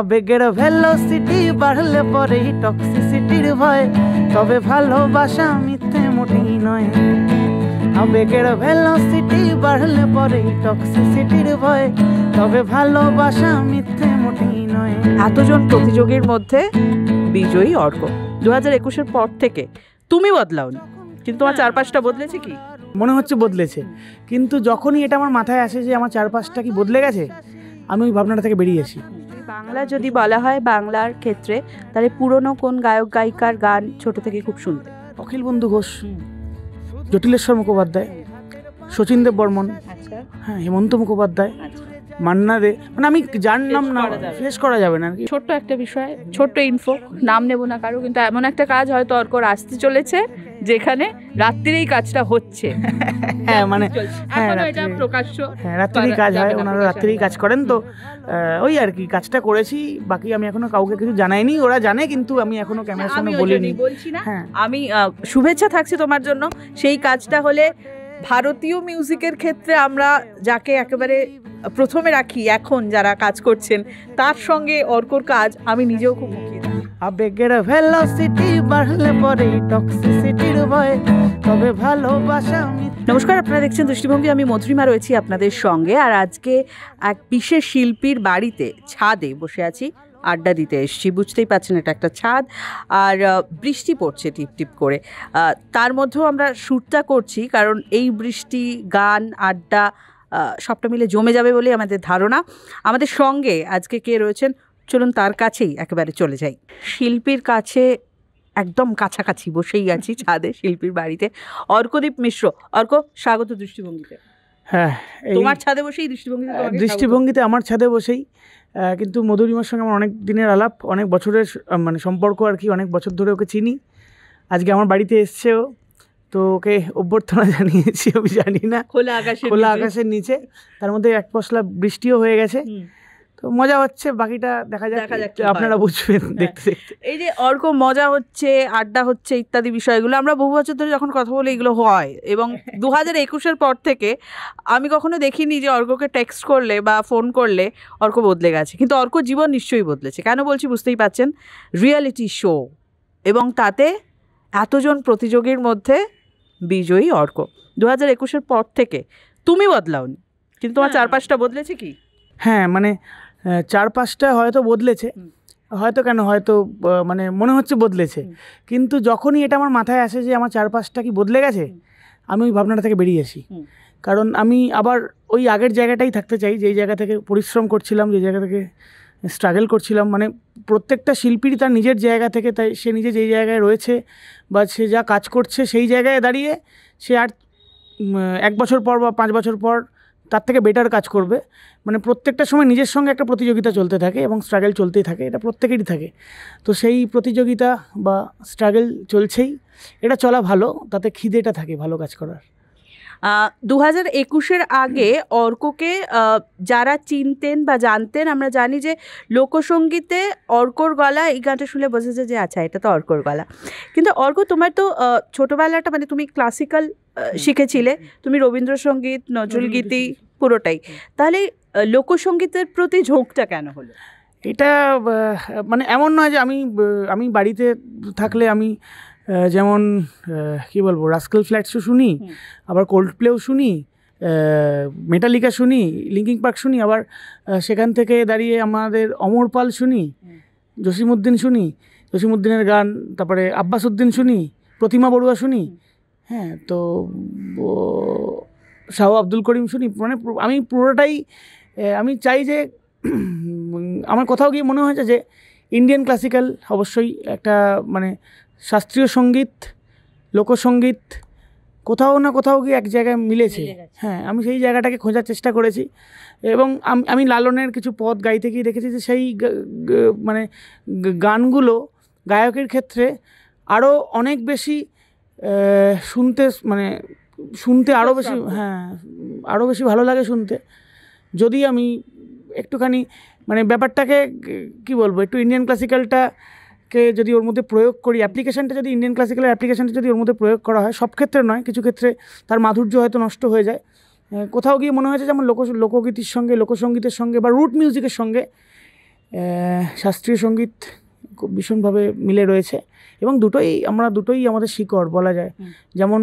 আবেগের ভেলোসিটি বাড়লে পরে টক্সিসিটির ভয় তবে ভালোবাসা মিথ্যে মোটেই নয় আবেগের ভেলোসিটি বাড়লে পরে টক্সিসিটির ভয় তবে ভালোবাসা মিথ্যে মোটেই নয় এতজন প্রতিযোগীর মধ্যে বিজয়ী অর্ক দু হাজার একুশের পর থেকে তুমি বদলাও কিন্তু তোমার হ্যাঁ। চারপাশটা বদলেছে কি মনে হচ্ছে বদলেছে কিন্তু যখনই এটা আমার মাথায় আসে যে আমার চারপাশটা কি বদলে গেছে আমি ওই ভাবনাটা থেকে বেরিয়ে আসি বাংলা যদি বলা হয় বাংলার ক্ষেত্রে তাহলে পুরনো কোন গায়ক গায়িকার গান ছোট থেকে খুব শুনতে অখিল বন্ধু ঘোষ জটিলেশ্বর মুখোপাধ্যায় শচীন দেব বর্মন আচ্ছা। হ্যাঁ হেমন্ত মুখোপাধ্যায় আচ্ছা। মান্না দে মানে আমি যার নাম না শেষ করা যাবে না ছোট্ট একটা বিষয় ছোট্ট ইনফো নাম নেবো না কারো কিন্তু এমন একটা কাজ হয়তো অর্কর আসতে চলেছে যেখানে রাত্রির এই কাজটা হচ্ছে হ্যাঁ মানে হ্যাঁ প্রকাশ্য হ্যাঁ রাত্রির কাজ হয় ওনারা রাত্রির কাজ করেন তো ওই আর কি কাজটা করেছি বাকি আমি এখনো কাউকে কিছু জানাইনি ওরা জানে কিন্তু আমি এখনো ক্যামেরার সামনে বলিনি বলছি না হ্যাঁ। আমি শুভেচ্ছা থাকছে তোমার জন্য সেই কাজটা হলে ভারতীয় মিউজিকের ক্ষেত্রে আমরা যাকে একেবারে প্রথমে রাখি এখন যারা কাজ করছেন তার সঙ্গে অর্কর কাজ আমি নিজেও খুব মুখিয়ে আবেগের ভেলোসিটি বাড়লে পরে টক্সিসিটির ভয় তবে ভালোবাসা নমস্কার আপনারা দেখছেন দৃষ্টিভঙ্গি আমি মধুরিমা রয়েছি আপনাদের সঙ্গে আর আজকে এক বিশেষ শিল্পীর বাড়িতে ছাদে বসে আছি আড্ডা দিতে এসছি বুঝতেই পারছেন এটা একটা ছাদ আর বৃষ্টি পড়ছে টিপ টিপ করে তার মধ্যেও আমরা শ্যুটটা করছি কারণ এই বৃষ্টি গান আড্ডা সবটা মিলে জমে যাবে বলে আমাদের ধারণা আমাদের সঙ্গে আজকে কে রয়েছেন চলুন তার কাছেই একেবারে চলে যাই শিল্পীর কাছে একদম কাছাকাছি বসেই আছি ছাদে শিল্পীর বাড়িতে অর্কদীপ মিশ্র অর্ক স্বাগত দৃষ্টিভঙ্গিতে হ্যাঁ তোমার ছাদে বসেই দৃষ্টিভঙ্গিতে দৃষ্টিভঙ্গিতে আমার ছাদে বসেই কিন্তু মধুরিমার সঙ্গে আমার অনেক দিনের আলাপ অনেক বছরের মানে সম্পর্ক আর কি অনেক বছর ধরে ওকে চিনি আজকে আমার বাড়িতে এসছেও তো ওকে অভ্যর্থনা জানিয়েছি আমি জানি না খোলা আকাশে খোলা আকাশের নিচে তার মধ্যে এক পশলা বৃষ্টিও হয়ে গেছে তো মজা হচ্ছে বাকিটা দেখা যাক আপনারা বুঝবেন হ্যাঁ। দেখতে এই যে অর্ক মজা হচ্ছে আড্ডা হচ্ছে ইত্যাদি বিষয়গুলো আমরা বহু বছর ধরে যখন কথা বলি এগুলো হয় এবং দু হাজার একুশের পর থেকে আমি কখনো দেখিনি যে অর্ককে টেক্সট করলে বা ফোন করলে অর্ক বদলে গেছে কিন্তু অর্ক জীবন নিশ্চয়ই বদলেছে কেন বলছি বুঝতেই পাচ্ছেন রিয়েলিটি শো এবং তাতে এতজন প্রতিযোগীর মধ্যে বিজয়ী অর্ক দু হাজার একুশের পর থেকে তুমি বদলাওনি কিন্তু তোমার হ্যাঁ। চারপাশটা বদলেছে কি হ্যাঁ মানে চারপাশটা হয়তো বদলেছে হয়তো কেন হয়তো মানে মনে হচ্ছে বদলেছে কিন্তু যখনই এটা আমার মাথায় আসে যে আমার চারপাশটা কি বদলে গেছে আমি ওই ভাবনাটা থেকে বেরিয়ে আসি কারণ আমি আবার ওই আগের জায়গাটাই থাকতে চাই যেই জায়গা থেকে পরিশ্রম করছিলাম যে জায়গা থেকে স্ট্রাগল করছিলাম মানে প্রত্যেকটা শিল্পীরই তার নিজের জায়গা থেকে তাই সে নিজে যেই জায়গায় রয়েছে বা সে যা কাজ করছে সেই জায়গায় দাঁড়িয়ে সে আর এক বছর পর বা পাঁচ বছর পর তার থেকে বেটার কাজ করবে মানে প্রত্যেকটা সময় নিজের সঙ্গে একটা প্রতিযোগিতা চলতে থাকে এবং স্ট্রাগল চলতেই থাকে এটা প্রত্যেকেরই থাকে তো সেই প্রতিযোগিতা বা স্ট্রাগল চলছেই এটা চলা ভালো তাতে খিদেটা থাকে ভালো কাজ করার দু হাজার একুশের আগে অর্ককে যারা চিনতেন বা জানতেন আমরা জানি যে লোকসঙ্গীতে অর্কর গলা এই গানটা শুনে বোঝা যায় যে আচ্ছা এটা তো অর্কর গলা কিন্তু অর্ক তোমার তো ছোটোবেলাটা মানে তুমি ক্লাসিক্যাল শিখেছিলে তুমি রবীন্দ্রসঙ্গীত নজরুলগীতি পুরোটাই তাহলে লোকসঙ্গীতের প্রতি ঝোঁকটা কেন হলো এটা মানে এমন নয় যে আমি আমি বাড়িতে থাকলে আমি যেমন কি বলবো রাস্কেল ফ্ল্যাটসও শুনি আবার কোল্ড প্লেও শুনি মেটালিকা শুনি লিঙ্কিং পার্ক শুনি আবার সেখান থেকে দাঁড়িয়ে আমাদের অমর পাল শুনি জসিমুদ্দিন শুনি জসিমুদ্দিনের গান তারপরে আব্বাস উদ্দিন শুনি প্রতিমা বড়ুয়া শুনি হ্যাঁ তো শাহ আব্দুল করিম শুনি মানে আমি পুরোটাই আমি চাই যে আমার কোথাও গিয়ে মনে হয়েছে যে ইন্ডিয়ান ক্লাসিক্যাল অবশ্যই একটা মানে শাস্ত্রীয় সঙ্গীত লোকসঙ্গীত কোথাও না কোথাও গিয়ে এক জায়গায় মিলেছে হ্যাঁ আমি সেই জায়গাটাকে খোঁজার চেষ্টা করেছি এবং আমি লালনের কিছু পদ গাইতে গিয়ে দেখেছি যে সেই মানে গানগুলো গায়কের ক্ষেত্রে আরও অনেক বেশি শুনতে মানে শুনতে আরও বেশি হ্যাঁ আরও বেশি ভালো লাগে শুনতে যদি আমি একটুখানি মানে ব্যাপারটাকে কি বলবো একটু ইন্ডিয়ান ক্লাসিক্যালটা কে যদি ওর মধ্যে প্রয়োগ করি অ্যাপ্লিকেশানটা যদি ইন্ডিয়ান ক্লাসিক্যালের অ্যাপ্লিকেশানটা যদি ওর মধ্যে প্রয়োগ করা হয় সব ক্ষেত্রে নয় কিছু ক্ষেত্রে তার মাধুর্য হয়তো নষ্ট হয়ে যায় কোথাও গিয়ে মনে হয়েছে যেমন লোক লোকগীতির সঙ্গে লোকসঙ্গীতের সঙ্গে বা রুট মিউজিকের সঙ্গে শাস্ত্রীয় সঙ্গীত ভীষণভাবে মিলে রয়েছে এবং দুটোই আমরা দুটোই আমাদের শিকড় বলা যায় যেমন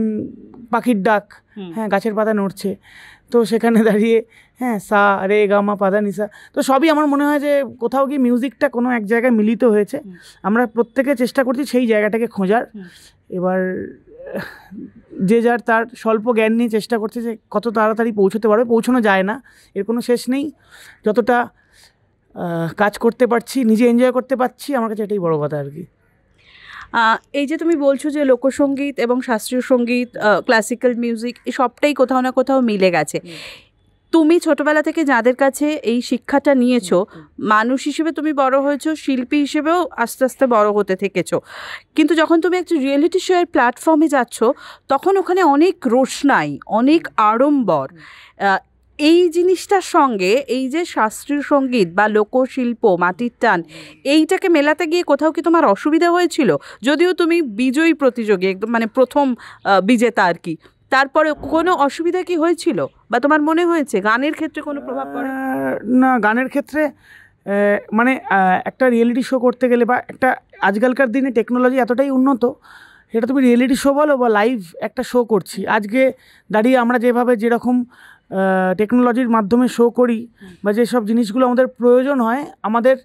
পাখির ডাক হ্যাঁ গাছের পাতা নড়ছে তো সেখানে দাঁড়িয়ে হ্যাঁ সা রে গামা পাদা নিসা তো সবই আমার মনে হয় যে কোথাও গিয়ে মিউজিকটা কোনো এক জায়গায় মিলিত হয়েছে আমরা প্রত্যেকে চেষ্টা করছি সেই জায়গাটাকে খোঁজার এবার যে যার তার স্বল্প জ্ঞান নিয়ে চেষ্টা করছে যে কত তাড়াতাড়ি পৌঁছতে পারবে পৌঁছানো যায় না এর কোনো শেষ নেই যতটা কাজ করতে পারছি নিজে এনজয় করতে পারছি আমার কাছে এটাই বড় কথা আর কি এই যে তুমি বলছো যে লোকসঙ্গীত এবং শাস্ত্রীয় সঙ্গীত ক্লাসিক্যাল মিউজিক সবটাই কোথাও না কোথাও মিলে গেছে তুমি ছোটবেলা থেকে যাদের কাছে এই শিক্ষাটা নিয়েছো মানুষ হিসেবে তুমি বড় হয়েছো শিল্পী হিসেবেও আস্তে আস্তে বড় হতে থেকেছো কিন্তু যখন তুমি একটা রিয়েলিটি শোয়ের প্ল্যাটফর্মে যাচ্ছ তখন ওখানে অনেক রোশনাই অনেক আড়ম্বর এই জিনিসটার সঙ্গে এই যে শাস্ত্রীয় সঙ্গীত বা লোকশিল্প মাটির টান এইটাকে মেলাতে গিয়ে কোথাও কি তোমার অসুবিধা হয়েছিল যদিও তুমি বিজয়ী প্রতিযোগী একদম মানে প্রথম বিজেতা আর কি তারপরে কোনো অসুবিধা কি হয়েছিল বা তোমার মনে হয়েছে গানের ক্ষেত্রে কোনো প্রভাব পড়ে না গানের ক্ষেত্রে মানে একটা রিয়েলিটি শো করতে গেলে বা একটা আজকালকার দিনে টেকনোলজি এতটাই উন্নত সেটা তুমি রিয়েলিটি শো বলো বা লাইভ একটা শো করছি আজকে দাঁড়িয়ে আমরা যেভাবে যেরকম টেকনোলজির মাধ্যমে শো করি বা যেসব জিনিসগুলো আমাদের প্রয়োজন হয় আমাদের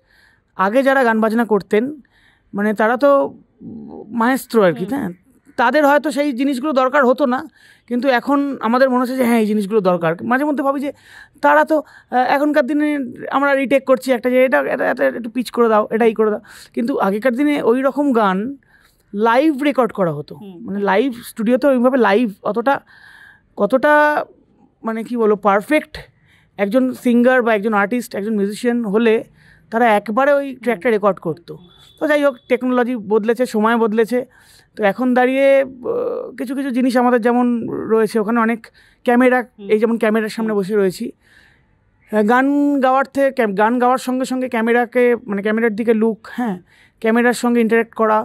আগে যারা গান বাজনা করতেন মানে তারা তো মাহেস্ত্র আর কি হ্যাঁ তাদের হয়তো সেই জিনিসগুলো দরকার হতো না কিন্তু এখন আমাদের মনে হচ্ছে যে হ্যাঁ এই জিনিসগুলো দরকার মাঝে মধ্যে ভাবি যে তারা তো এখনকার দিনে আমরা রিটেক করছি একটা যে এটা এটা একটু পিচ করে দাও এটাই করে দাও কিন্তু আগেকার দিনে ওই রকম গান লাইভ রেকর্ড করা হতো মানে লাইভ স্টুডিওতে ওইভাবে লাইভ অতটা কতটা মানে কি বলো পারফেক্ট একজন সিঙ্গার বা একজন আর্টিস্ট একজন মিউজিশিয়ান হলে তারা একবারে ওই ট্র্যাকটা রেকর্ড করতো তো যাই হোক টেকনোলজি বদলেছে সময় বদলেছে তো এখন দাঁড়িয়ে কিছু কিছু জিনিস আমাদের যেমন রয়েছে ওখানে অনেক ক্যামেরা এই যেমন ক্যামেরার সামনে বসে রয়েছি হ্যাঁ, গান গাওয়ার থেকে গান গাওয়ার সঙ্গে সঙ্গে ক্যামেরাকে মানে ক্যামেরার দিকে লুক হ্যাঁ ক্যামেরার সঙ্গে ইন্টারাক্ট করা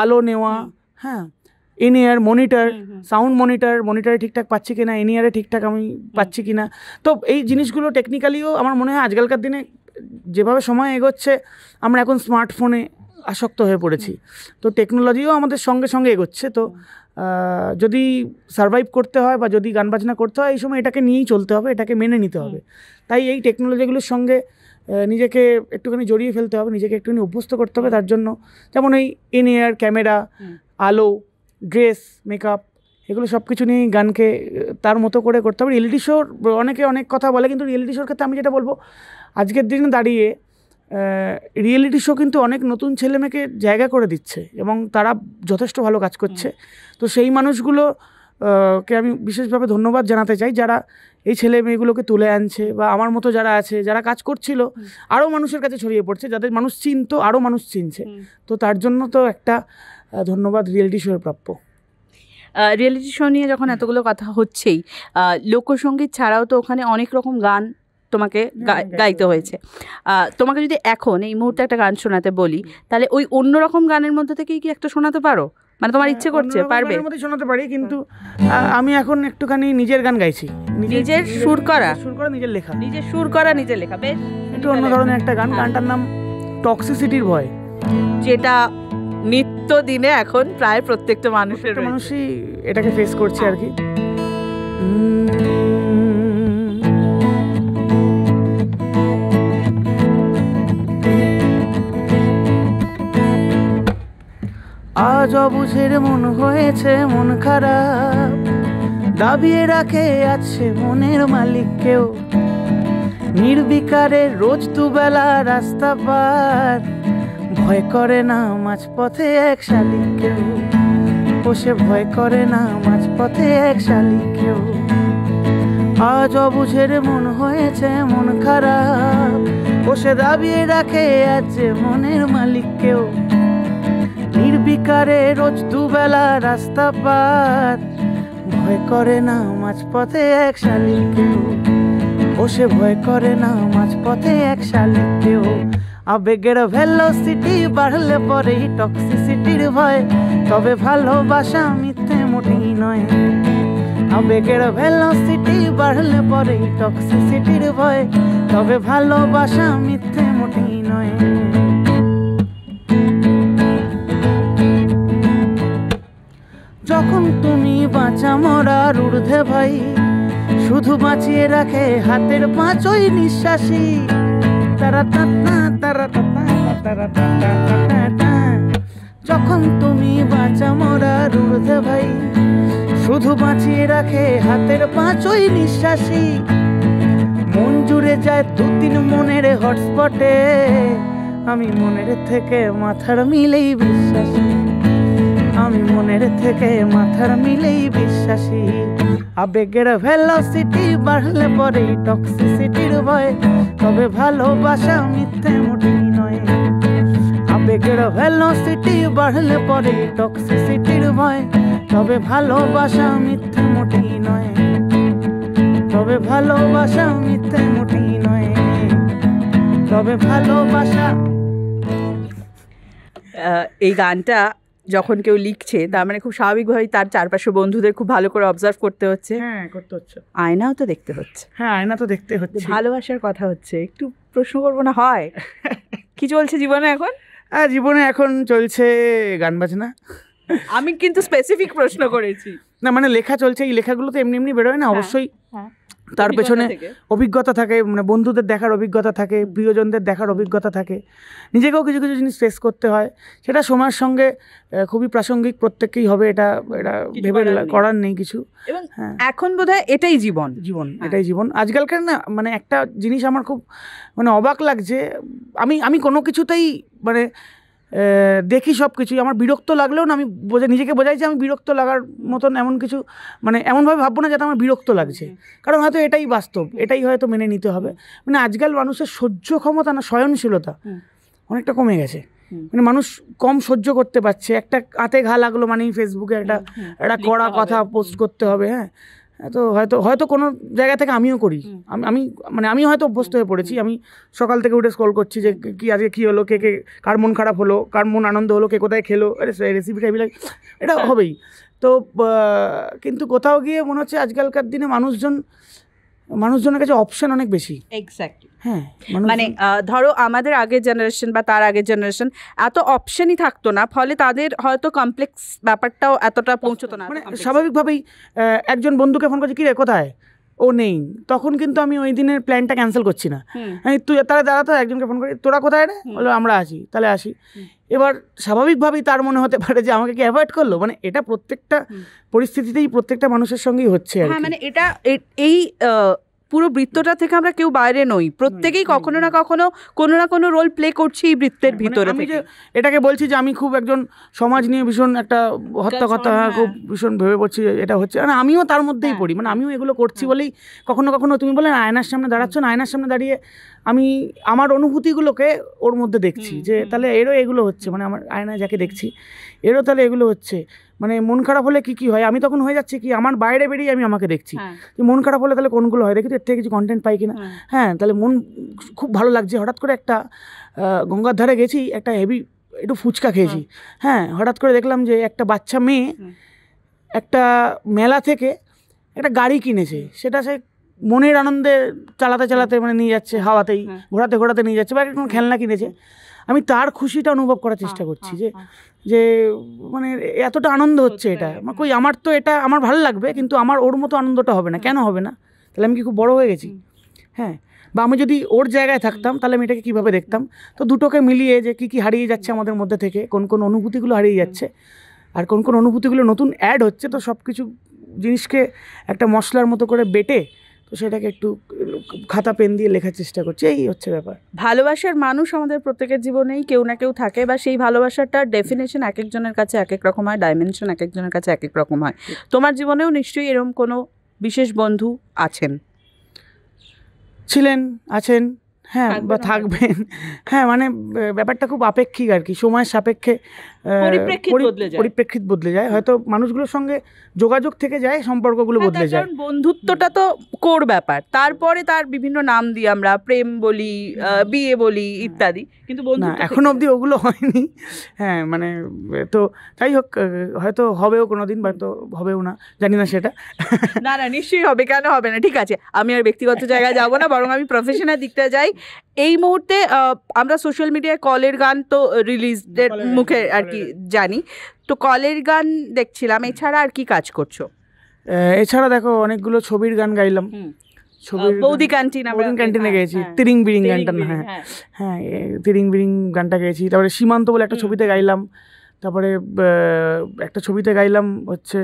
আলো নেওয়া হ্যাঁ in ear monitor sound monitor মনিটারে ঠিকঠাক পাচ্ছি কিনা ইন ইয়ারে ঠিকঠাক আমি পাচ্ছি কিনা তো এই জিনিসগুলো টেকনিক্যালিও আমার মনে হয় আজকালকার দিনে যেভাবে সময় এগোচ্ছে আমরা এখন স্মার্টফোনে আসক্ত হয়ে পড়েছি তো টেকনোলজিও আমাদের সঙ্গে সঙ্গে এগোচ্ছে তো যদি সার্ভাইভ করতে হয় বা যদি গান বাজনা করতে হয় এই সময় এটাকে নিয়েই চলতে হবে এটাকে মেনে নিতে হবে তাই এই টেকনোলজিগুলোর সঙ্গে নিজেকে একটুখানি জড়িয়ে ফেলতে হবে নিজেকে একটুখানি অভ্যস্ত করতে হবে তার জন্য যেমন এই ইন এয়ার ক্যামেরা আলো ড্রেস মেকআপ এগুলো সব কিছু নিয়েই গানকে তার মতো করে করতে হবে রিয়েলিটি শোর অনেকে অনেক কথা বলে কিন্তু রিয়েলিটি শোর ক্ষেত্রে আমি যেটা বলবো আজকের দিনে দাঁড়িয়ে রিয়েলিটি শো কিন্তু অনেক নতুন ছেলেমেয়েকে জায়গা করে দিচ্ছে এবং তারা যথেষ্ট ভালো কাজ করছে তো সেই মানুষগুলো কে আমি বিশেষভাবে ধন্যবাদ জানাতে চাই যারা এই ছেলে মেয়েগুলোকে তুলে আনছে বা আমার মতো যারা আছে যারা কাজ করছিল আরও মানুষের কাছে ছড়িয়ে পড়ছে যাদের মানুষ চিনতো আরও মানুষ চিনছে তো তার জন্য তো একটা ধন্যবাদ রিয়েলিটি শোয়ের প্রাপ্য রিয়েলিটি শো নিয়ে যখন এতগুলো কথা হচ্ছেই লোকসঙ্গীত ছাড়াও তো ওখানে অনেক রকম গান তোমাকে হ্যাঁ, হ্যাঁ, গাইতে হয়েছে তোমাকে যদি এখন এই মুহূর্তে একটা গান শোনাতে বলি তাহলে ওই অন্যরকম গানের মধ্যে থেকেই কি একটা শোনাতে পারো মানে তোমার হ্যাঁ, ইচ্ছে করছে পারবে মধ্যে শোনাতে পারি কিন্তু আমি এখন একটুখানি নিজের গান গাইছি নিজের সুর করা সুর করা নিজের লেখা নিজের সুর করা নিজের লেখা বেশ একটু অন্য ধরনের একটা গান গানটার নাম টক্সিসিটির ভয় যেটা নিত্য দিনে এখন প্রায় প্রত্যেকটা মানুষের মানুষই এটাকে ফেস করছে আর কি আজ অবুঝের মন হয়েছে মন খারাপ দাবিয়ে রাখে আছে মনের মালিক কেউ নির্বিকারে রোজ দুবেলা রাস্তা পার ভয় করে না মাছ পথে এক শালিক কেউ বসে ভয় করে না মাছ পথে এক শালিক কেউ আজ অবুঝের মন হয়েছে মন খারাপ বসে দাবিয়ে রাখে আছে মনের মালিক কেউ নির্বিকারে রোজ দুবেলা রাস্তা পার ভয় করে না মাছ পথে এক শালিক কেউ বসে ভয় করে না মাছ পথে এক শালিক কেউ আবেগের ভেলোসিটি বাড়লে পরে টক্সিসিটির ভয় তবে ভালোবাসা মিথ্যে মোটেই নয় আবেগের ভেলোসিটি বাড়লে পরে টক্সিসিটির ভয় তবে ভালোবাসা মিথ্যে মোটেই নয় যখন তুমি বাঁচা মরার ঊর্ধ্বে ভাই শুধু বাঁচিয়ে রাখে হাতের পাঁচই নিঃশ্বাসী যখন তুমি বাঁচা মরার উর্ধে ভাই শুধু বাঁচিয়ে রাখে হাতের পাঁচই নিঃশ্বাসী মন জুড়ে যায় দু তিন মনের হটস্পটে আমি মনের থেকে মাথার মিলেই বিশ্বাসী আমি মনের থেকে মাথার মিলেই বিশ্বাসী আবেগের ভেলোসিটি বাড়লে পরেই টক্সিসিটির ভয় তবে ভালোবাসা মিথ্যে মোটেই নয় আবেগের ভ্যালোসিটি বাড়লে পরে টক্সিসিটির ভয় তবে ভালোবাসা মিথ্যে মোটেই নয় তবে ভালোবাসা মিথ্যে মোটেই নয় তবে ভালোবাসা এই গানটা যখন কেউ লিখছে তার মানে খুব স্বাভাবিকভাবেই তার চারপাশে বন্ধুদের খুব ভালো করে অবজার্ভ করতে হচ্ছে হ্যাঁ করতে হচ্ছে আয়নাও তো দেখতে হচ্ছে হ্যাঁ আয়না তো দেখতে হচ্ছে ভালোবাসার কথা হচ্ছে একটু প্রশ্ন করবো না হয় কি চলছে জীবনে এখন হ্যাঁ জীবনে এখন চলছে গান বাজনা আমি কিন্তু স্পেসিফিক প্রশ্ন করেছি না মানে লেখা চলছে এই লেখাগুলো তো এমনি এমনি বেরোয় না হ্যাঁ, অবশ্যই হ্যাঁ। তার পেছনে অভিজ্ঞতা থাকে মানে বন্ধুদের দেখার অভিজ্ঞতা থাকে প্রিয়জনদের দেখার অভিজ্ঞতা থাকে নিজেকেও কিছু কিছু জিনিস ফেস করতে হয় সেটা সময়ের সঙ্গে খুবই প্রাসঙ্গিক প্রত্যেককেই হবে এটা এটা ভেবে করার নেই কিছু হ্যাঁ এখন বোধহয় এটাই জীবন জীবন হ্যাঁ। এটাই জীবন আজকালকার না মানে একটা জিনিস আমার খুব মানে অবাক লাগছে আমি আমি কোনো কিছুতেই মানে দেখি সব কিছুই আমার বিরক্ত লাগলেও না আমি বোঝাই নিজেকে বোঝাই যে আমি বিরক্ত লাগার মতন এমন কিছু মানে এমনভাবে ভাববো না যাতে আমার বিরক্ত লাগছে কারণ হয়তো এটাই বাস্তব এটাই হয়তো মেনে নিতে হবে মানে আজকাল মানুষের সহ্য ক্ষমতা না স্বয়নশীলতা অনেকটা কমে গেছে মানে মানুষ কম সহ্য করতে পারছে একটা কাতে ঘা লাগলো মানেই ফেসবুকে একটা একটা কড়া কথা পোস্ট করতে হবে হ্যাঁ তো হয়তো হয়তো কোনো জায়গা থেকে আমিও করি আমি আমি মানে আমি হয়তো অভ্যস্ত হয়ে পড়েছি আমি সকাল থেকে উঠে স্কল করছি যে কি আজকে কী হলো কে কে কার মন খারাপ হলো কার মন আনন্দ হলো কে কোথায় খেলো রেসিপি বিলাই এটা হ্যাঁ। হবেই তো কিন্তু কোথাও গিয়ে মনে হচ্ছে আজকালকার দিনে মানুষজন মানুষজনের কাছে অপশন অনেক বেশি এক্স্যাক্টলি হ্যাঁ মানে ধরো আমাদের আগের জেনারেশন বা তার আগের জেনারেশন এত অপশনই থাকতো না ফলে তাদের হয়তো কমপ্লেক্স ব্যাপারটাও এতটা পৌঁছতো না মানে স্বাভাবিকভাবেই একজন বন্ধুকে ফোন করছে কি রে কোথায় ও নেই তখন কিন্তু আমি ওই দিনের প্ল্যানটা ক্যান্সেল করছি না তুই তাহলে দাঁড়াতো একজনকে ফোন করি তোরা কোথায় রে বলো আমরা আসি তাহলে আসি এবার স্বাভাবিকভাবেই তার মনে হতে পারে যে আমাকে কি অ্যাভয়েড করলো মানে এটা প্রত্যেকটা পরিস্থিতিতেই প্রত্যেকটা মানুষের সঙ্গেই হচ্ছে হ্যাঁ মানে এটা এই পুরো বৃত্তটা থেকে আমরা কেউ বাইরে নই প্রত্যেকেই কখনো না কখনো কোনো না কোনো রোল প্লে করছি এই বৃত্তের হ্যাঁ, মানে ভিতরে আমি যে এটাকে বলছি যে আমি খুব একজন সমাজ নিয়ে ভীষণ একটা হত্যাকথা খুব হ্যাঁ। ভীষণ ভেবে পড়ছি এটা হচ্ছে মানে আমিও তার মধ্যেই হ্যাঁ। পড়ি মানে আমিও এগুলো করছি বলেই কখনো কখনো তুমি বলেন আয়নার সামনে দাঁড়াচ্ছ না আয়নার সামনে দাঁড়িয়ে আমি আমার অনুভূতিগুলোকে ওর মধ্যে দেখছি যে তাহলে এরও এগুলো হচ্ছে মানে আমার আয়নায় যাকে দেখছি এরও তাহলে এগুলো হচ্ছে মানে মন খারাপ হলে কি কি হয় আমি তখন হয়ে যাচ্ছে কি আমার বাইরে বেরিয়ে আমি আমাকে দেখছি হ্যাঁ। যে মন খারাপ হলে তাহলে কোনগুলো হয় দেখি তো এর থেকে কিছু কন্টেন্ট পাই কিনা হ্যাঁ।, হ্যাঁ তাহলে মন খুব ভালো লাগছে হঠাৎ করে একটা গঙ্গার ধারে গেছি একটা হেভি একটু ফুচকা খেয়েছি হ্যাঁ।, হ্যাঁ হঠাৎ করে দেখলাম যে একটা বাচ্চা মেয়ে একটা মেলা থেকে একটা গাড়ি কিনেছে সেটা সে মনের আনন্দে চালাতে চালাতে মানে নিয়ে যাচ্ছে হাওয়াতেই হ্যাঁ। ঘোরাতে ঘোরাতে নিয়ে যাচ্ছে বা কোনো খেলনা কিনেছে আমি তার খুশিটা অনুভব করার চেষ্টা হ্যাঁ, করছি হ্যাঁ, যে যে মানে এতটা আনন্দ হচ্ছে এটা কই আমার তো এটা আমার ভালো লাগবে কিন্তু আমার ওর মতো আনন্দটা হবে না কেন হবে না তাহলে আমি কি খুব বড় হয়ে গেছি হ্যাঁ বা আমি যদি ওর জায়গায় থাকতাম তাহলে আমি এটাকে কীভাবে দেখতাম তো দুটোকে মিলিয়ে যে কী কী হারিয়ে যাচ্ছে আমাদের মধ্যে থেকে কোন কোন অনুভূতিগুলো হারিয়ে যাচ্ছে আর কোন কোন অনুভূতিগুলো নতুন অ্যাড হচ্ছে তো সব কিছু জিনিসকে একটা মশলার মতো করে বেটে সেটাকে একটু খাতা পেন দিয়ে লেখার চেষ্টা করছি এই হচ্ছে ব্যাপার ভালোবাসার মানুষ আমাদের প্রত্যেকের জীবনেই কেউ না কেউ থাকে বা সেই ভালোবাসাটার ডেফিনেশন এক একজনের কাছে এক এক রকম হয় ডাইমেনশন এক একজনের কাছে এক এক রকম হয় তোমার জীবনেও নিশ্চয়ই এরকম কোনো বিশেষ বন্ধু আছেন ছিলেন আছেন হ্যাঁ বা থাকবেন হ্যাঁ মানে ব্যাপারটা খুব আপেক্ষিক আর কি সময়ের সাপেক্ষে পরিপ্রেক্ষিত বদলে যায় হয়তো মানুষগুলোর সঙ্গে যোগাযোগ থেকে যায় সম্পর্কগুলো হ্যাঁ, বদলে যায় বন্ধুত্বটা তো কোর ব্যাপার তারপরে তার বিভিন্ন নাম দিই আমরা প্রেম বলি বিয়ে বলি ইত্যাদি কিন্তু এখন অবধি ওগুলো হয়নি হ্যাঁ মানে তো যাই হোক হয়তো হবেও কোনো দিন হয়তো হবেও না জানি না সেটা না না নিশ্চয়ই হবে কেন হবে না ঠিক আছে আমি আর ব্যক্তিগত জায়গায় যাব না বরং আমি প্রফেশনাল দিকটা যাই এই মুহূর্তে আমরা সোশ্যাল মিডিয়ায় কলের গান তো রিলিজের মুখে আর কি জানি তো কলের গান দেখছিলাম এছাড়া আর কি কাজ করছো এছাড়া দেখো অনেকগুলো ছবির গান গাইলাম ছবির বৌদি ক্যান্টিন বৌদি ক্যান্টিনে গেয়েছি হ্যাঁ। হ্যাঁ। হ্যাঁ। তিরিং বিরিং গানটা হ্যাঁ হ্যাঁ তিরিং বিরিং গানটা গেয়েছি তারপরে সীমান্ত বলে একটা ছবিতে গাইলাম তারপরে একটা ছবিতে গাইলাম হচ্ছে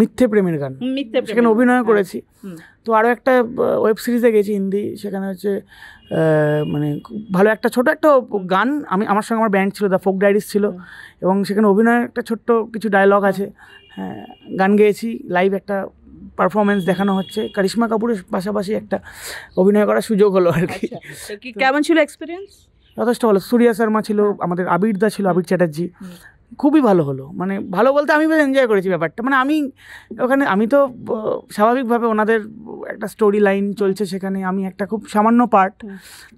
মিথ্যে প্রেমের গান মিথ্যে সেখানে অভিনয় হ্যাঁ। করেছি তো আরও একটা ওয়েব সিরিজে গেছি হিন্দি সেখানে হচ্ছে মানে ভালো একটা ছোট একটা গান আমি আমার সঙ্গে আমার ব্যান্ড ছিল দ্য ফোক ডায়ারিস ছিল এবং সেখানে অভিনয়ের একটা ছোট্ট কিছু ডায়লগ আছে হ্যাঁ গান গেয়েছি লাইভ একটা পারফরমেন্স দেখানো হচ্ছে কারিশ্মা কাপুরের পাশাপাশি একটা অভিনয় করার সুযোগ হলো আর কি আচ্ছা, কেমন ছিল এক্সপিরিয়েন্স যথেষ্ট ভালো সূর্যা শর্মা ছিল হ্যাঁ। আমাদের আবির দা ছিল আবির চ্যাটার্জি খুবই ভালো হলো মানে ভালো বলতে আমি বেশ এনজয় করেছি ব্যাপারটা মানে আমি ওখানে আমি তো স্বাভাবিকভাবে ওনাদের একটা স্টোরি লাইন চলছে সেখানে আমি একটা খুব সামান্য পার্ট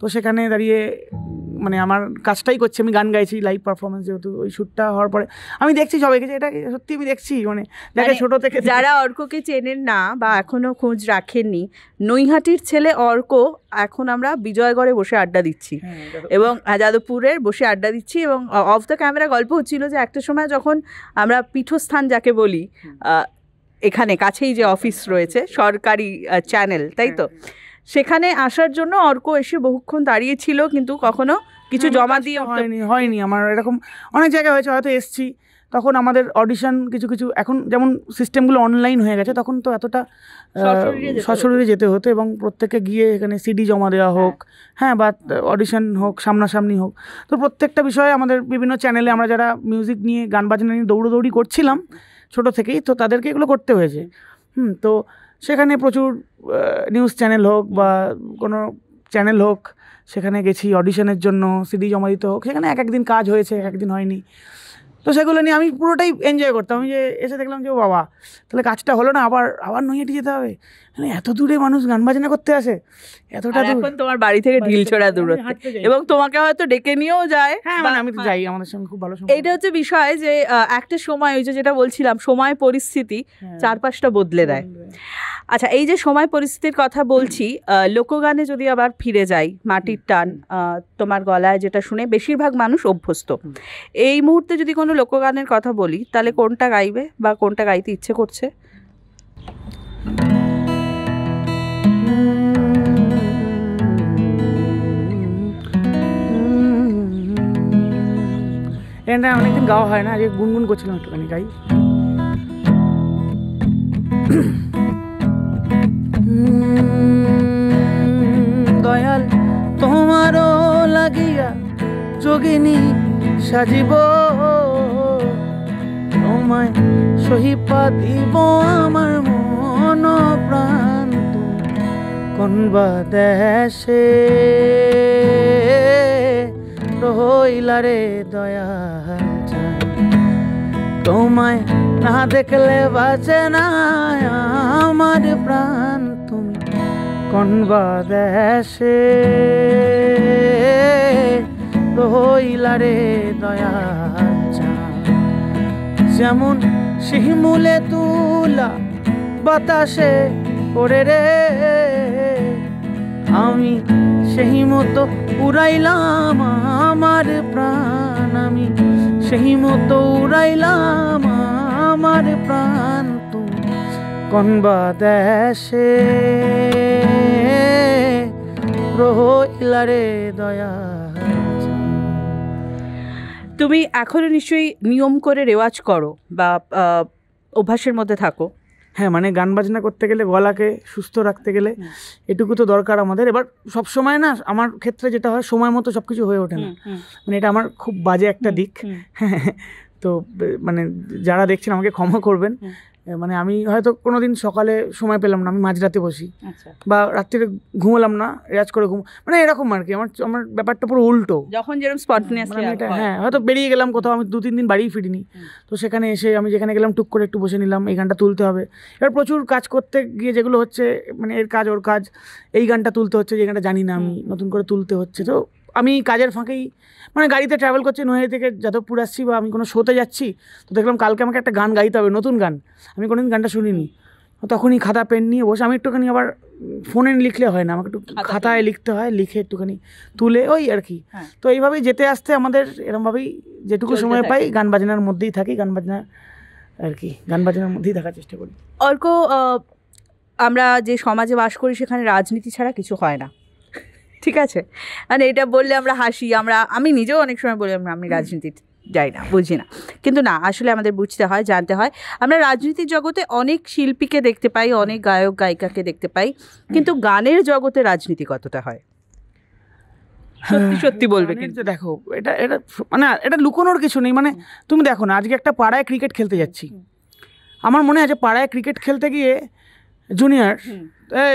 তো সেখানে দাঁড়িয়ে মানে আমার কাজটাই করছে আমি গান গাইছি লাইভ পারফরমেন্স যেহেতু ওই শ্যুটটা হওয়ার পরে আমি দেখছি সবাইকে যে এটা সত্যি আমি দেখছি মানে যাকে মানে ছোটো থেকে যারা অর্ককে চেনেন না বা এখনও খোঁজ রাখেননি নৈহাটির ছেলে অর্ক এখন আমরা বিজয়গড়ে বসে আড্ডা দিচ্ছি এবং যাদবপুরের বসে আড্ডা দিচ্ছি এবং অফ দ্য ক্যামেরা গল্প হচ্ছিল যে একটা সময় যখন আমরা পীঠস্থান যাকে বলি এখানে কাছেই যে অফিস রয়েছে সরকারি চ্যানেল তাই তো হ্যাঁ, হ্যাঁ। সেখানে আসার জন্য অর্ক এসে বহুক্ষণ দাঁড়িয়েছিল কিন্তু কখনো কিছু জমা দিয়ে হয়নি হয়নি আমার এরকম অনেক জায়গায় হয়েছে হয়তো এসছি তখন আমাদের অডিশন কিছু কিছু এখন যেমন সিস্টেমগুলো অনলাইন হয়ে গেছে তখন তো এতটা সশরীরে যেতে হতো এবং প্রত্যেকে গিয়ে এখানে সিডি জমা দেওয়া হোক হ্যাঁ, হ্যাঁ বা অডিশন হোক সামনাসামনি হোক তো প্রত্যেকটা বিষয়ে আমাদের বিভিন্ন চ্যানেলে আমরা যারা মিউজিক নিয়ে গান বাজনা নিয়ে দৌড়োদৌড়ি করছিলাম ছোট থেকেই তো তাদেরকে এগুলো করতে হয়েছে হুম তো সেখানে প্রচুর নিউজ চ্যানেল হোক বা কোনো চ্যানেল হোক সেখানে গেছি অডিশনের জন্য সিডি জমা দিতে হোক সেখানে এক একদিন কাজ হয়েছে এক একদিন হয়নি তো সেগুলো নিয়ে আমি পুরোটাই এনজয় করতাম আমি যে এসে দেখলাম যে বাবা তাহলে কাজটা হলো না আবার আবার নৈহাটি যেতে হবে মানে এত দূরে মানুষ গান বাজনা করতে আসে এতটা এখন তোমার বাড়ি থেকে ঢিল ছড়া দূর এবং তোমাকে হয়তো ডেকে নিয়েও যায় হ্যাঁ মানে আমি তো হ্যাঁ। যাই আমাদের সঙ্গে খুব ভালো এইটা হচ্ছে বিষয় যে একটা সময় ওই যে যেটা বলছিলাম সময় পরিস্থিতি হ্যাঁ। চারপাশটা বদলে দেয় আচ্ছা এই যে সময় পরিস্থিতির কথা বলছি লোকগানে যদি আবার ফিরে যাই মাটির টান তোমার গলায় যেটা শুনে বেশিরভাগ মানুষ অভ্যস্ত এই মুহূর্তে যদি কোনো লোকগানের কথা বলি তাহলে কোনটা গাইবে বা কোনটা গাইতে ইচ্ছে করছে এটা অনেকদিন গাওয়া হয় না আজকে গুনগুন করছিলাম একটুখানি গাই দয়াল তোমারও লাগিয়া যোগিনী সাজিব তোমায় সহি দিব আমার মন প্রাণ কোনবা দেশে রহইলারে দয়া তোমায় না দেখলে বাঁচে না আমার প্রাণ কোন দেশে রে দয়া যেমন শিমুলে তুলা বাতাসে ওরে রে আমি সেই মতো উড়াইলাম আমার প্রাণ আমি সেই মতো উড়াইলাম আমার প্রাণ কোন দেশে রহিলারে দয়া তুমি এখনও নিশ্চয়ই নিয়ম করে রেওয়াজ করো বা অভ্যাসের মধ্যে থাকো হ্যাঁ মানে গান বাজনা করতে গেলে গলাকে সুস্থ রাখতে গেলে এটুকু তো দরকার আমাদের এবার সব সময় না আমার ক্ষেত্রে যেটা হয় সময় মতো সব কিছু হয়ে ওঠে না মানে এটা আমার খুব বাজে একটা দিক তো মানে যারা দেখছেন আমাকে ক্ষমা করবেন মানে আমি হয়তো কোনো দিন সকালে সময় পেলাম না আমি মাঝরাতে বসি আচ্ছা। বা রাত্রিরে ঘুমালাম না রেয়াজ করে ঘুম মানে এরকম আর কি আমার আমার ব্যাপারটা পুরো উল্টো যখন যেরকম মানে এটা হ্যাঁ হয়তো বেরিয়ে গেলাম কোথাও আমি দু তিন দিন বাড়িই ফিরিনি তো সেখানে এসে আমি যেখানে গেলাম টুক করে একটু বসে নিলাম এই গানটা তুলতে হবে এবার প্রচুর কাজ করতে গিয়ে যেগুলো হচ্ছে মানে এর কাজ ওর কাজ এই গানটা তুলতে হচ্ছে যে গানটা জানি না আমি নতুন করে তুলতে হচ্ছে তো আমি কাজের ফাঁকেই মানে গাড়িতে ট্রাভেল করছি নোয়ারি থেকে যাদবপুর আসছি বা আমি কোনো শোতে যাচ্ছি তো দেখলাম কালকে আমাকে একটা গান গাইতে হবে নতুন গান আমি কোনোদিন গানটা শুনিনি তখনই খাতা পেন নিয়ে বসে আমি একটুখানি আবার ফোনে লিখলে হয় না আমাকে একটু খাতায় লিখতে হয় লিখে একটুখানি তুলে ওই আর কি হ্যাঁ। তো এইভাবেই যেতে আসতে আমাদের এরমভাবেই যেটুকু সময় পাই গান বাজনার মধ্যেই থাকি গান বাজনা আর কি গান বাজনার মধ্যেই থাকার চেষ্টা করি অর্ক আমরা যে সমাজে বাস করি সেখানে রাজনীতি ছাড়া কিছু হয় না ঠিক আছে মানে এটা বললে আমরা হাসি আমরা আমি নিজেও অনেক সময় বলি আমি রাজনীতি যাই না বুঝি না কিন্তু না আসলে আমাদের বুঝতে হয় জানতে হয় আমরা রাজনীতির জগতে অনেক শিল্পীকে দেখতে পাই অনেক গায়ক গায়িকাকে দেখতে পাই কিন্তু গানের জগতে রাজনীতি কতটা হয় সত্যি বলবে কিন্তু দেখো এটা এটা মানে এটা লুকোনোর কিছু নেই মানে তুমি দেখো না আজকে একটা পাড়ায় ক্রিকেট খেলতে যাচ্ছি আমার মনে আছে পাড়ায় ক্রিকেট খেলতে গিয়ে জুনিয়র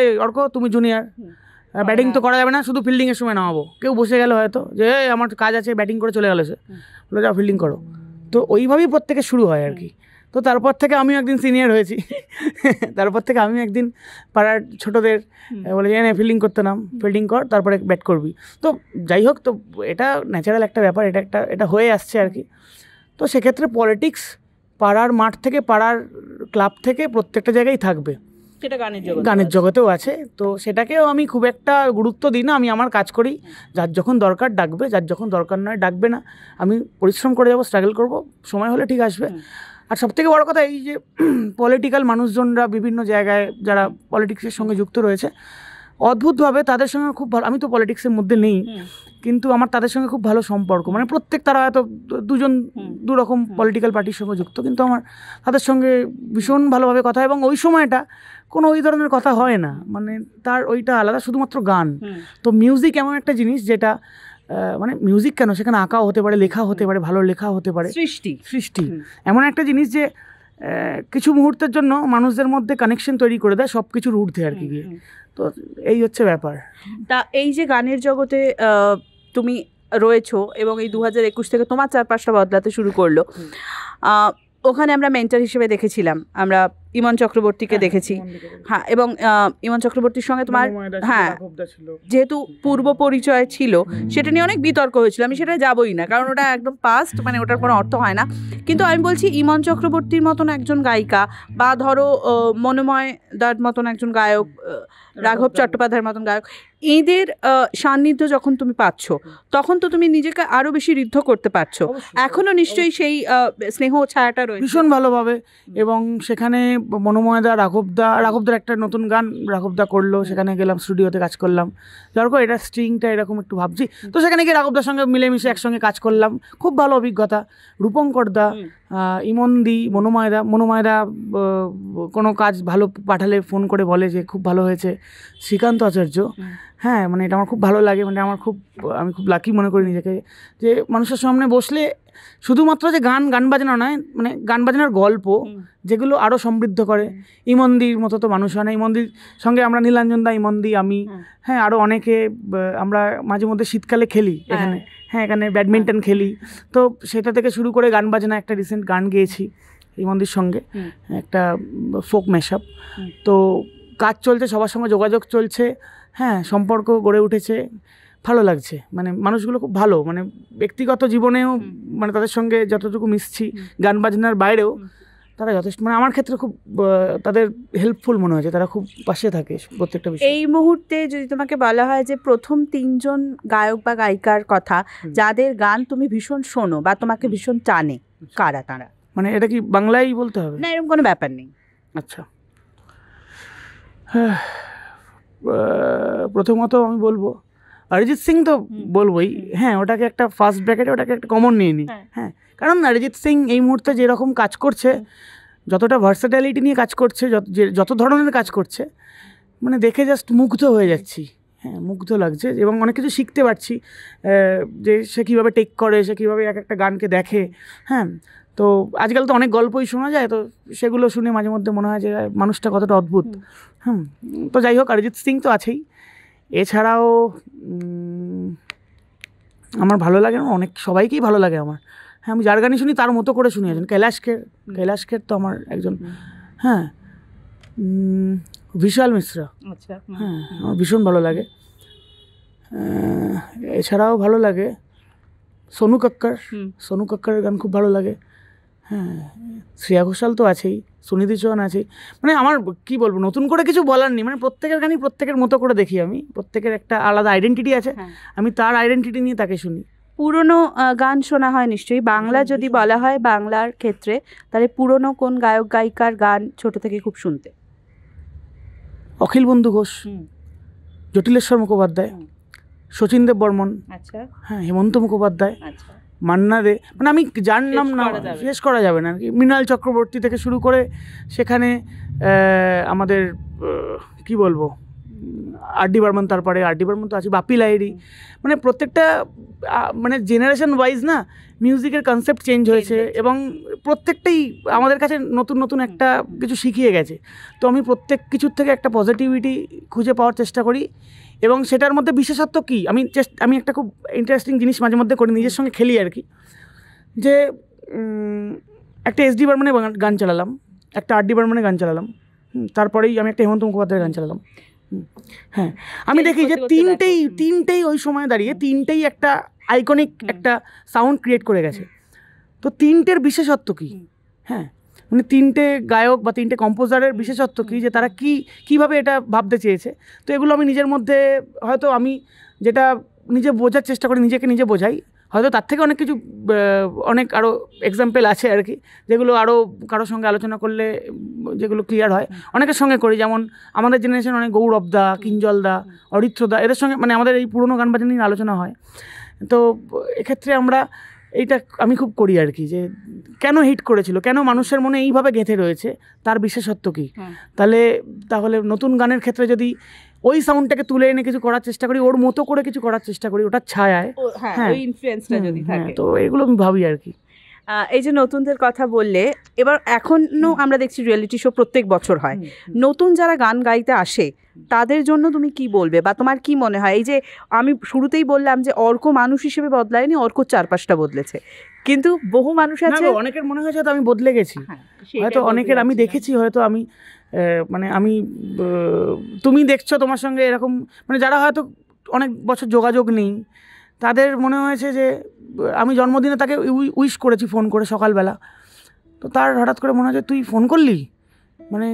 এই অর্ক তুমি জুনিয়র ব্যাটিং তো করা যাবে না শুধু ফিল্ডিংয়ের সময় নামাবো কেউ বসে গেল হয়তো যে আমার কাজ আছে ব্যাটিং করে চলে গেলো সে বলে যাও ফিল্ডিং করো তো ওইভাবেই প্রত্যেকে শুরু হয় আর কি তো তারপর থেকে আমিও একদিন সিনিয়র হয়েছি তারপর থেকে আমিও একদিন পাড়ার ছোটোদের বলে যে ফিল্ডিং করতে নাম ফিল্ডিং কর তারপরে ব্যাট করবি তো যাই হোক তো এটা ন্যাচারাল একটা ব্যাপার এটা একটা এটা হয়ে আসছে আর কি তো সেক্ষেত্রে পলিটিক্স পাড়ার মাঠ থেকে পাড়ার ক্লাব থেকে প্রত্যেকটা জায়গায় থাকবে সেটা গানের জগতে গানের জগতেও আছে তো সেটাকেও আমি খুব একটা গুরুত্ব দিই না আমি আমার কাজ করি যার যখন দরকার ডাকবে যার যখন দরকার নয় ডাকবে না আমি পরিশ্রম করে যাবো স্ট্রাগল করব সময় হলে ঠিক আসবে আর সবথেকে বড় কথা এই যে পলিটিক্যাল মানুষজনরা বিভিন্ন জায়গায় যারা পলিটিক্সের সঙ্গে যুক্ত রয়েছে অদ্ভুতভাবে তাদের সঙ্গে খুব ভালো আমি তো পলিটিক্সের মধ্যে নেই কিন্তু আমার তাদের সঙ্গে খুব ভালো সম্পর্ক মানে প্রত্যেক তারা এত দুজন দুরকম পলিটিক্যাল পার্টির সঙ্গে যুক্ত কিন্তু আমার তাদের সঙ্গে ভীষণ ভালোভাবে কথা এবং ওই সময়টা কোনো ওই ধরনের কথা হয় না মানে তার ওইটা আলাদা শুধুমাত্র গান তো মিউজিক এমন একটা জিনিস যেটা মানে মিউজিক কেন সেখানে আঁকাও হতে পারে লেখা হতে পারে ভালো লেখা হতে পারে সৃষ্টি সৃষ্টি এমন একটা জিনিস যে কিছু মুহূর্তের জন্য মানুষদের মধ্যে কানেকশন তৈরি করে দেয় সব কিছুর ঊর্ধ্বে আর কি গিয়ে তো এই হচ্ছে ব্যাপার তা এই যে গানের জগতে তুমি রয়েছো এবং এই দু হাজার একুশ থেকে তোমার চারপাশটা বদলাতে শুরু করলো ওখানে আমরা মেন্টার হিসেবে দেখেছিলাম আমরা ইমন চক্রবর্তীকে হ্যাঁ, হ্যাঁ, দেখেছি হ্যাঁ এবং ইমন চক্রবর্তীর সঙ্গে তোমার হ্যাঁ যেহেতু পূর্ব পরিচয় ছিল সেটা নিয়ে অনেক বিতর্ক হয়েছিল আমি সেটা যাবই না কারণ ওটা একদম পাস্ট মানে ওটার কোনো অর্থ হয় না কিন্তু আমি বলছি ইমন চক্রবর্তীর মতন একজন গায়িকা বা ধরো মনোময় দার মতন একজন গায়ক রাঘব চট্টোপাধ্যায়ের মতন গায়ক এদের সান্নিধ্য যখন তুমি পাচ্ছ তখন তো তুমি নিজেকে আরও বেশি ঋদ্ধ করতে পারছো এখনও নিশ্চয়ই সেই স্নেহ ছায়াটা রয়েছে ভীষণ ভালোভাবে এবং সেখানে মনোময়দা রাঘবদা রাঘবদার একটা নতুন গান রাঘবদা করলো সেখানে গেলাম স্টুডিওতে কাজ করলাম যার পর এটা স্ট্রিংটা এরকম একটু ভাবছি তো সেখানে গিয়ে রাঘবদার সঙ্গে মিলেমিশে একসঙ্গে কাজ করলাম খুব ভালো অভিজ্ঞতা রূপঙ্করদা ইমন্দি মনোময়দা মনোময়দা কোনো কাজ ভালো পাঠালে ফোন করে বলে যে খুব ভালো হয়েছে শ্রীকান্ত আচার্য হ্যাঁ মানে এটা আমার খুব ভালো লাগে মানে আমার খুব আমি খুব লাকি মনে করি নিজেকে যে মানুষের সামনে বসলে শুধুমাত্র যে গান গান বাজনা নয় মানে গান বাজনার গল্প যেগুলো আরও সমৃদ্ধ করে ইমন্দির মতো তো মানুষ হয় না ইমন্দির সঙ্গে আমরা নীলাঞ্জন দা ইমন্দি আমি হ্যাঁ আরও অনেকে আমরা মাঝে মধ্যে শীতকালে খেলি হ্যাঁ। এখানে হ্যাঁ এখানে ব্যাডমিন্টন হ্যাঁ। খেলি তো সেটা থেকে শুরু করে গান বাজনা একটা রিসেন্ট গান গেয়েছি ইমন্দির সঙ্গে একটা ফোক মেশাপ তো কাজ চলছে সবার সঙ্গে যোগাযোগ চলছে হ্যাঁ সম্পর্ক গড়ে উঠেছে ভালো লাগছে মানে মানুষগুলো খুব ভালো মানে ব্যক্তিগত জীবনেও মানে তাদের সঙ্গে যতটুকু মিশছি গান বাজনার বাইরেও তারা যথেষ্ট মানে আমার ক্ষেত্রে খুব তাদের হেল্পফুল মনে হয়েছে তারা খুব পাশে থাকে প্রত্যেকটা বিষয় এই মুহূর্তে যদি তোমাকে বলা হয় যে প্রথম তিনজন গায়ক বা গায়িকার কথা যাদের গান তুমি ভীষণ শোনো বা তোমাকে ভীষণ টানে আচ্ছা। কারা তারা মানে এটা কি বাংলাই বলতে হবে না এরকম কোনো ব্যাপার নেই আচ্ছা হ্যাঁ প্রথমত আমি বলবো অরিজিৎ সিং তো বলবোই হ্যাঁ ওটাকে একটা ফার্স্ট ব্র্যাকেটে ওটাকে একটা কমন নিয়ে নিই হ্যাঁ।, হ্যাঁ কারণ অরিজিৎ সিং এই মুহূর্তে যেরকম কাজ করছে যতটা ভার্সাটালিটি নিয়ে কাজ করছে যত যত ধরনের কাজ করছে মানে দেখে জাস্ট মুগ্ধ হয়ে যাচ্ছি হ্যাঁ মুগ্ধ লাগছে এবং অনেক কিছু শিখতে পারছি যে সে কীভাবে টেক করে সে কীভাবে এক একটা গানকে দেখে হ্যাঁ তো আজকাল তো অনেক গল্পই শোনা যায় তো সেগুলো শুনে মাঝে মধ্যে মনে হয় যে মানুষটা কতটা অদ্ভুত হুম তো যাই হোক অরিজিৎ সিং তো আছেই এছাড়াও আমার ভালো লাগে না অনেক সবাইকেই ভালো লাগে আমার হ্যাঁ আমি যার গানই শুনি তার মতো করে শুনি একজন কৈলাশ খের কৈলাশ খের তো আমার একজন হ্যাঁ বিশাল মিশ্রা আচ্ছা হ্যাঁ আমার ভীষণ ভালো লাগে এছাড়াও ভালো লাগে সোনু কক্কর সোনু কক্করের গান খুব ভালো লাগে হ্যাঁ শ্রেয়া ঘোষাল তো আছেই সুনিধি চৌহান আছেই মানে আমার কি বলবো নতুন করে কিছু বলার নেই মানে প্রত্যেকের গানই প্রত্যেকের মতো করে দেখি আমি প্রত্যেকের একটা আলাদা আইডেন্টিটি আছে হ্যাঁ। আমি তার আইডেন্টিটি নিয়ে তাকে শুনি পুরনো গান শোনা হয় নিশ্চয়ই বাংলা হ্যাঁ, যদি বলা হয় বাংলার ক্ষেত্রে তাহলে পুরনো কোন গায়ক গায়িকার গান ছোট থেকে খুব শুনতে অখিল বন্ধু ঘোষ জটিলেশ্বর মুখোপাধ্যায় শচীন দেব বর্মন আচ্ছা হ্যাঁ হেমন্ত মুখোপাধ্যায় আচ্ছা মান্না দে মানে আমি যার নাম না শেষ করা যাবে না আর কি মৃণাল চক্রবর্তী থেকে শুরু করে সেখানে আমাদের কি বলবো আর ডি বর্মন তারপরে আর ডি বর্মন তো আছে বাপি লাইরি মানে প্রত্যেকটা মানে জেনারেশন ওয়াইজ না মিউজিকের কনসেপ্ট চেঞ্জ হয়েছে এবং প্রত্যেকটাই আমাদের কাছে নতুন নতুন একটা কিছু শিখিয়ে গেছে তো আমি প্রত্যেক কিছুর থেকে একটা পজিটিভিটি খুঁজে পাওয়ার চেষ্টা করি এবং সেটার মধ্যে বিশেষত্ব কী আমি চেষ্ট আমি একটা খুব ইন্টারেস্টিং জিনিস মাঝে মধ্যে করি নিজের সঙ্গে খেলি আর কি যে একটা এস ডি বর্মনে গান চালালাম একটা আর ডি বর্মনে গান চালালাম তারপরেই আমি একটা হেমন্ত মুখোপাধ্যায়ের গান চালালাম হ্যাঁ আমি দেখি যে তিনটেই তিনটেই ওই সময় দাঁড়িয়ে তিনটেই একটা আইকনিক একটা সাউন্ড ক্রিয়েট করে গেছে তো তিনটের বিশেষত্ব কী হ্যাঁ উনি মানে তিনটে গায়ক বা তিনটে কম্পোজারের বিশেষত্ব কী যে তারা কি কিভাবে এটা ভাবতে চেয়েছে তো এগুলো আমি নিজের মধ্যে হয়তো আমি যেটা নিজে বোঝার চেষ্টা করি নিজেকে নিজে বোঝাই হয়তো তার থেকে অনেক কিছু অনেক আরও এক্সাম্পল আছে আর কি যেগুলো আরও কারোর সঙ্গে আলোচনা করলে যেগুলো ক্লিয়ার হয় অনেকের সঙ্গে করি যেমন আমাদের জেনারেশন অনেক গৌরব দা কিঞ্জল দা অরিত্র দা এদের সঙ্গে মানে আমাদের এই পুরনো গান বাজনা নিয়ে আলোচনা হয় তো এক্ষেত্রে আমরা এইটা আমি খুব করি আর কি যে কেন হিট করেছিল কেন মানুষের মনে এইভাবে গেঁথে রয়েছে তার বিশেষত্ব কী হ্যাঁ। তাহলে তাহলে নতুন গানের ক্ষেত্রে যদি ওই সাউন্ডটাকে তুলে এনে কিছু করার চেষ্টা করি ওর মতো করে কিছু করার চেষ্টা করি ওটা ছায়ায় হ্যাঁ, হ্যাঁ।, হ্যাঁ তো এগুলো আমি ভাবি আর কি এই যে নতুনদের কথা বললে এবার এখনও আমরা দেখছি রিয়েলিটি শো প্রত্যেক বছর হয় নতুন যারা গান গাইতে আসে তাদের জন্য তুমি কি বলবে বা তোমার কি মনে হয় এই যে আমি শুরুতেই বললাম যে অর্ক মানুষ হিসেবে বদলায়নি অর্ক চারপাশটা বদলেছে কিন্তু বহু মানুষ আছে অনেকের মনে হয়েছে হয়তো আমি বদলে গেছি হ্যাঁ, হয়তো অনেকের আমি হ্যাঁ। দেখেছি হয়তো আমি মানে আমি তুমি দেখছো তোমার সঙ্গে এরকম মানে যারা হয়তো অনেক বছর যোগাযোগ নেই তাদের মনে হয়েছে যে আমি জন্মদিনে তাকে উইশ করেছি ফোন করে সকালবেলা তো তার হঠাৎ করে মনে হয়েছে তুই ফোন করলি মানে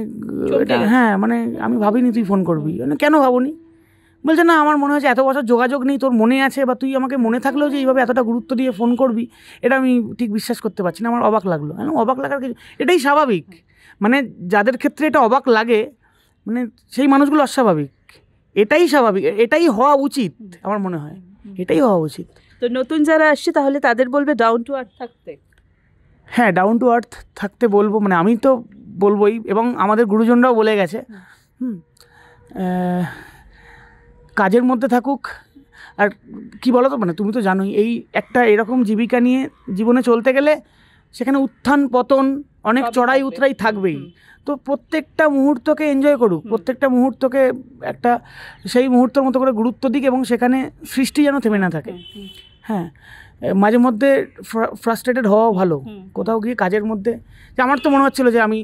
এটা হ্যাঁ মানে আমি ভাবিনি তুই ফোন করবি মানে কেন ভাবনি বলছে না আমার মনে হয়েছে এত বছর যোগাযোগ নেই তোর মনে আছে বা তুই আমাকে মনে থাকলেও যে এইভাবে এতটা গুরুত্ব দিয়ে ফোন করবি এটা আমি ঠিক বিশ্বাস করতে পারছি না আমার অবাক লাগলো অবাক লাগার কিছু এটাই স্বাভাবিক মানে যাদের ক্ষেত্রে এটা অবাক লাগে মানে সেই মানুষগুলো অস্বাভাবিক এটাই স্বাভাবিক এটাই হওয়া উচিত আমার মনে হয় এটাই হওয়া উচিত তো নতুন যারা আসছে তাহলে তাদের বলবে ডাউন টু আর্থ থাকতে হ্যাঁ ডাউন টু আর্থ থাকতে বলবো মানে আমি তো বলবোই এবং আমাদের গুরুজনরাও বলে গেছে হুম কাজের মধ্যে থাকুক আর কি বলো তো মানে তুমি তো জানোই এই একটা এরকম জীবিকা নিয়ে জীবনে চলতে গেলে সেখানে উত্থান পতন অনেক চড়াই উতরাই থাকবেই তো প্রত্যেকটা মুহূর্তকে এনজয় করুক প্রত্যেকটা মুহূর্তকে একটা সেই মুহূর্তের মতো করে গুরুত্ব দিক এবং সেখানে সৃষ্টি যেন থেমে না থাকে হ্যাঁ মাঝে মধ্যে ফ্রাস্ট্রেটেড হওয়া ভালো কোথাও গিয়ে কাজের মধ্যে যে আমার তো মনে হচ্ছিলো যে আমি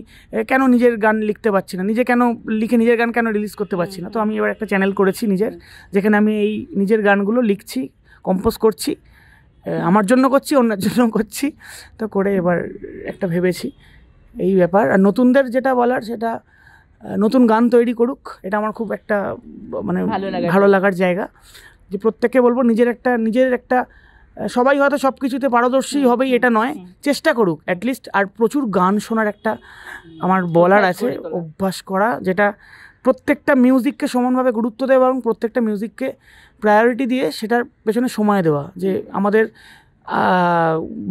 কেন নিজের গান লিখতে পারছি না নিজে কেন লিখে নিজের গান কেন রিলিজ করতে পারছি না তো আমি এবার একটা চ্যানেল করেছি নিজের যেখানে আমি এই নিজের গানগুলো লিখছি কম্পোজ করছি আমার জন্য করছি অন্যের জন্য করছি তো করে এবার একটা ভেবেছি এই ব্যাপার আর নতুনদের যেটা বলার সেটা নতুন গান তৈরি করুক এটা আমার খুব একটা মানে ভালো লাগার জায়গা যে প্রত্যেককে বলবো নিজের একটা নিজের একটা সবাই হয়তো সব কিছুতে পারদর্শী হবেই এটা নয় চেষ্টা করুক অ্যাটলিস্ট আর প্রচুর গান শোনার একটা আমার বলার আছে অভ্যাস করা যেটা প্রত্যেকটা মিউজিককে সমানভাবে গুরুত্ব দেওয়া এবং প্রত্যেকটা মিউজিককে প্রায়োরিটি দিয়ে সেটার পেছনে সময় দেওয়া যে আমাদের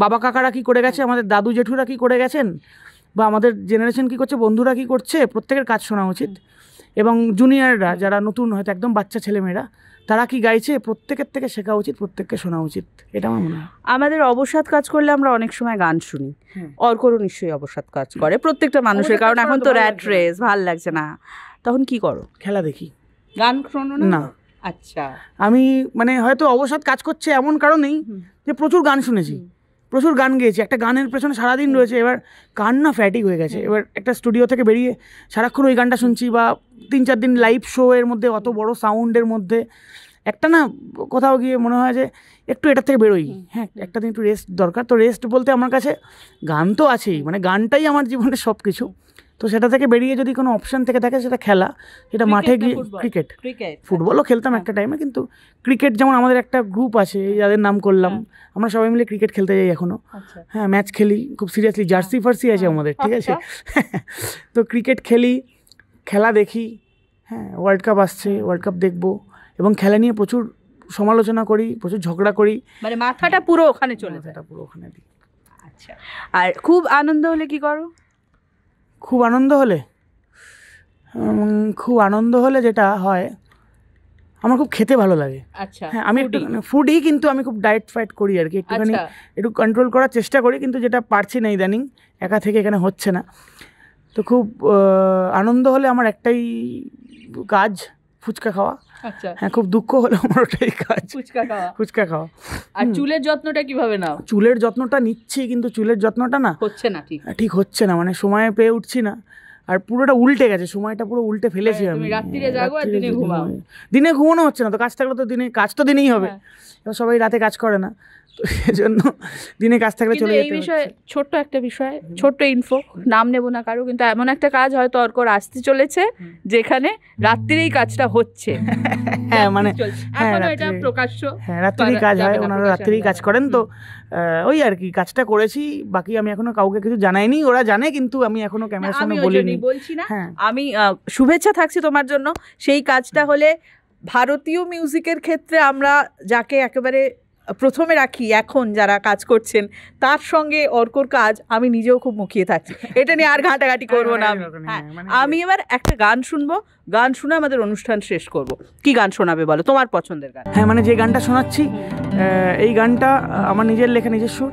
বাবা কাকারা কি করে গেছে আমাদের দাদু জেঠুরা কি করে গেছেন বা আমাদের জেনারেশন কী করছে বন্ধুরা কী করছে প্রত্যেকের কাজ শোনা উচিত এবং জুনিয়ররা যারা নতুন হয়তো একদম বাচ্চা ছেলেমেয়েরা তারা কি গাইছে প্রত্যেকের থেকে শেখা উচিত প্রত্যেককে শোনা উচিত এটা আমার মনে হয় আমাদের অবসাদ কাজ করলে আমরা অনেক সময় গান শুনি হ্যাঁ। অর্করও নিশ্চয়ই অবসাদ কাজ করে প্রত্যেকটা মানুষের কারণ এখন তো র্যাড রেস ভাল লাগছে না তখন কি করো খেলা দেখি গান শোনো না আচ্ছা আমি মানে হয়তো অবসাদ কাজ করছে এমন কারণেই যে প্রচুর গান শুনেছি প্রচুর গান গেয়েছি একটা গানের পেছনে সারাদিন রয়েছে এবার কান না ফ্যাটিক হয়ে গেছে এবার একটা স্টুডিও থেকে বেরিয়ে সারাক্ষণ ওই গানটা শুনছি বা তিন চার দিন লাইভ শো এর মধ্যে অত বড় সাউন্ডের মধ্যে একটা না কোথাও গিয়ে মনে হয় যে একটু এটার থেকে বেরোই হ্যাঁ একটা দিন একটু রেস্ট দরকার তো রেস্ট বলতে আমার কাছে গান তো আছেই মানে গানটাই আমার জীবনের সব কিছু তো সেটা থেকে বেরিয়ে যদি কোনো অপশন থেকে থাকে সেটা খেলা সেটা মাঠে গিয়ে ক্রিকেট আচ্ছা। ফুটবলও খেলতাম একটা টাইমে হ্যাঁ। কিন্তু ক্রিকেট যেমন আমাদের একটা গ্রুপ আছে হ্যাঁ। যাদের নাম করলাম হ্যাঁ। আমরা সবাই মিলে ক্রিকেট খেলতে যাই এখনও আচ্ছা। হ্যাঁ ম্যাচ খেলি খুব সিরিয়াসলি জার্সি ফার্সি আছে আমাদের ঠিক আছে তো ক্রিকেট খেলি খেলা দেখি হ্যাঁ ওয়ার্ল্ড কাপ আসছে ওয়ার্ল্ড কাপ দেখবো এবং খেলা নিয়ে প্রচুর সমালোচনা করি প্রচুর ঝগড়া করি মানে মাথাটা পুরো ওখানে চলে যায় পুরো ওখানে দিই আচ্ছা আর খুব আনন্দ হলে কি করো খুব আনন্দ হলে খুব আনন্দ হলে যেটা হয় আমার খুব খেতে ভালো লাগে আচ্ছা হ্যাঁ আমি একটু ফুডই কিন্তু আমি খুব ডায়েট ফাইট করি আর কি একটুখানি আচ্ছা। একটু কন্ট্রোল করার চেষ্টা করি কিন্তু যেটা পারছি না ইদানিং একা থেকে এখানে হচ্ছে না তো খুব আনন্দ হলে আমার একটাই কাজ ফুচকা খাওয়া আচ্ছা হ্যাঁ খুব দুঃখ হলো আমার ওটাই কাজ ফুচকা খাওয়া ফুচকা খাওয়া আর চুলের যত্নটা কিভাবে নাও চুলের যত্নটা নিচ্ছি কিন্তু চুলের যত্নটা না হচ্ছে না ঠিক ঠিক হচ্ছে না মানে সময় পেয়ে উঠছি না আর পুরোটা উল্টে গেছে সময়টা পুরো উল্টে ফেলেছি হ্যাঁ, আমি রাত্রিরে জাগো আর দিনে ঘুমাও দিনে ঘুমানো হচ্ছে না তো কাজ থাকলে তো দিনে কাজ তো দিনেই হবে হ্যাঁ। সবাই রাতে কাজ করে না সেজন্য দিনে কাজ থাকলে চলে এই বিষয়ে ছোট্ট একটা বিষয় ছোট্ট ইনফো নাম নেবো না কারো কিন্তু এমন একটা কাজ হয়তো অর্কর আসতে চলেছে যেখানে রাত্রিরেই কাজটা হচ্ছে হ্যাঁ মানে হ্যাঁ, হ্যাঁ, হ্যাঁ প্রকাশ্য হ্যাঁ রাত্রিরেই কাজ হয় ওনারা রাত্রিরেই কাজ করেন তো ওই আর কি কাজটা করেছি বাকি আমি এখনো কাউকে কিছু জানাইনি ওরা জানে কিন্তু আমি এখনো ক্যামেরার সামনে বলিনি বলছি না হ্যাঁ। আমি শুভেচ্ছা থাকছি তোমার জন্য সেই কাজটা হলে ভারতীয় মিউজিকের ক্ষেত্রে আমরা যাকে একেবারে প্রথমে রাখি এখন যারা কাজ করছেন তার সঙ্গে অর্কর কাজ আমি নিজেও খুব মুখিয়ে থাকছি এটা নিয়ে আর ঘাঁটাঘাঁটি করব না আমি হ্যাঁ, মানে এবার একটা গান শুনবো গান শুনে আমাদের অনুষ্ঠান শেষ করব কি গান শোনাবে বলো তোমার পছন্দের গান হ্যাঁ মানে যে গানটা শোনাচ্ছি এই গানটা আমার নিজের লেখা নিজের সুর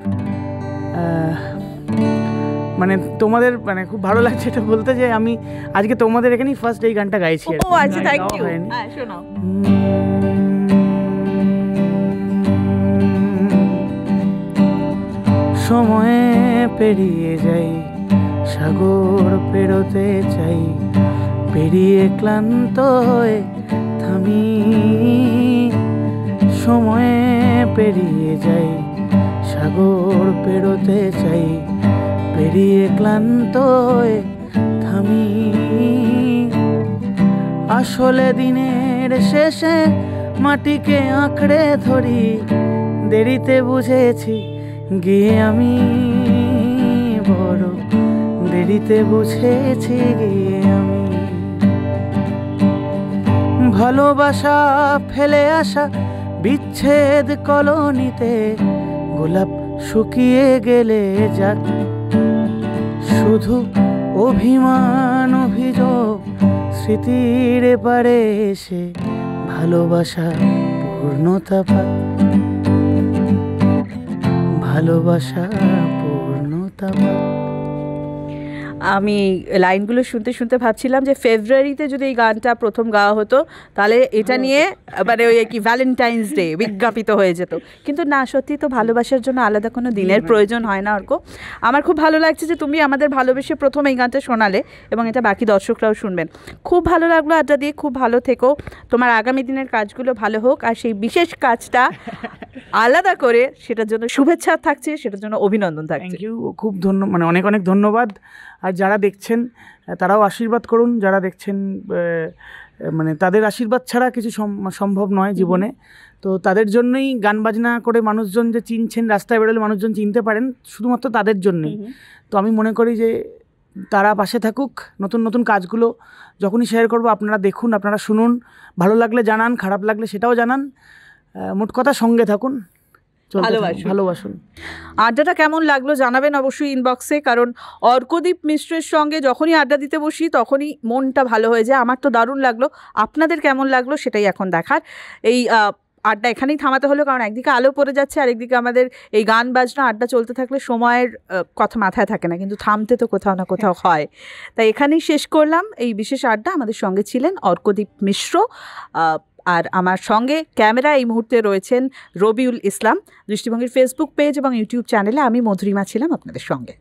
মানে তোমাদের মানে খুব ভালো লাগছে এটা বলতে যে আমি আজকে তোমাদের এখানেই ফার্স্ট এই গানটা গাইছি ও আচ্ছা থ্যাংক ইউ হ্যাঁ শোনাও সময়ে পেরিয়ে যাই সাগর পেরোতে চাই পেরিয়ে ক্লান্ত হয়ে থামি সময়ে পেরিয়ে যাই সাগর পেরোতে চাই পেরিয়ে ক্লান্ত হয়ে থামি আসলে দিনের শেষে মাটিকে আঁকড়ে ধরি দেরিতে বুঝেছি গিয়ে আমি বড় দেরিতে বুঝেছি গিয়ে আমি ভালোবাসা ফেলে আসা বিচ্ছেদ কলোনিতে গোলাপ শুকিয়ে গেলে যাক শুধু অভিমান অভিযোগ স্মৃতির পারে এসে ভালোবাসা পূর্ণতা পায় ভালোবাসা পূর্ণতা আমি লাইনগুলো শুনতে শুনতে ভাবছিলাম যে ফেব্রুয়ারিতে যদি এই গানটা প্রথম গাওয়া হতো তাহলে এটা নিয়ে মানে ওই কি ভ্যালেন্টাইন্স ডে বিজ্ঞাপিত হয়ে যেত কিন্তু না সত্যি তো ভালোবাসার জন্য আলাদা কোনো দিনের প্রয়োজন হয় না অর্ক আমার খুব ভালো লাগছে যে তুমি আমাদের ভালোবেসে প্রথম এই গানটা শোনালে এবং এটা বাকি দর্শকরাও শুনবেন খুব ভালো লাগলো আড্ডা দিয়ে খুব ভালো থেকো তোমার আগামী দিনের কাজগুলো ভালো হোক আর সেই বিশেষ কাজটা আলাদা করে সেটার জন্য শুভেচ্ছা থাকছে সেটার জন্য অভিনন্দন থাকছে খুব ধন্য মানে অনেক অনেক ধন্যবাদ আর আর যারা দেখছেন তারাও আশীর্বাদ করুন যারা দেখছেন মানে তাদের আশীর্বাদ ছাড়া কিছু সম্ভব নয় জীবনে তো তাদের জন্যই গান বাজনা করে মানুষজন যে চিনছেন রাস্তায় বেরোলে মানুষজন চিনতে পারেন শুধুমাত্র তাদের জন্যই তো আমি মনে করি যে তারা পাশে থাকুক নতুন নতুন কাজগুলো যখনই শেয়ার করব আপনারা দেখুন আপনারা শুনুন ভালো লাগলে জানান খারাপ লাগলে সেটাও জানান মোট কথা সঙ্গে থাকুন ভালোবাসুন ভালোবাসুন আড্ডাটা কেমন লাগলো জানাবেন অবশ্যই ইনবক্সে কারণ অর্কদীপ মিশ্রের সঙ্গে যখনই আড্ডা দিতে বসি তখনই মনটা ভালো হয়ে যায় আমার তো দারুণ লাগলো আপনাদের কেমন লাগলো সেটাই এখন দেখার এই আড্ডা এখানেই থামাতে হলো কারণ একদিকে আলো পড়ে যাচ্ছে আর একদিকে আমাদের এই গান বাজনা আড্ডা চলতে থাকলে সময়ের কথা মাথায় থাকে না কিন্তু থামতে তো কোথাও না কোথাও হয় তাই এখানেই শেষ করলাম এই বিশেষ আড্ডা আমাদের সঙ্গে ছিলেন অর্কদীপ মিশ্র আর আমার সঙ্গে ক্যামেরা এই মুহূর্তে রয়েছেন রবিউল ইসলাম দৃষ্টিভঙ্গির ফেসবুক পেজ এবং ইউটিউব চ্যানেলে আমি মধুরিমা ছিলাম আপনাদের সঙ্গে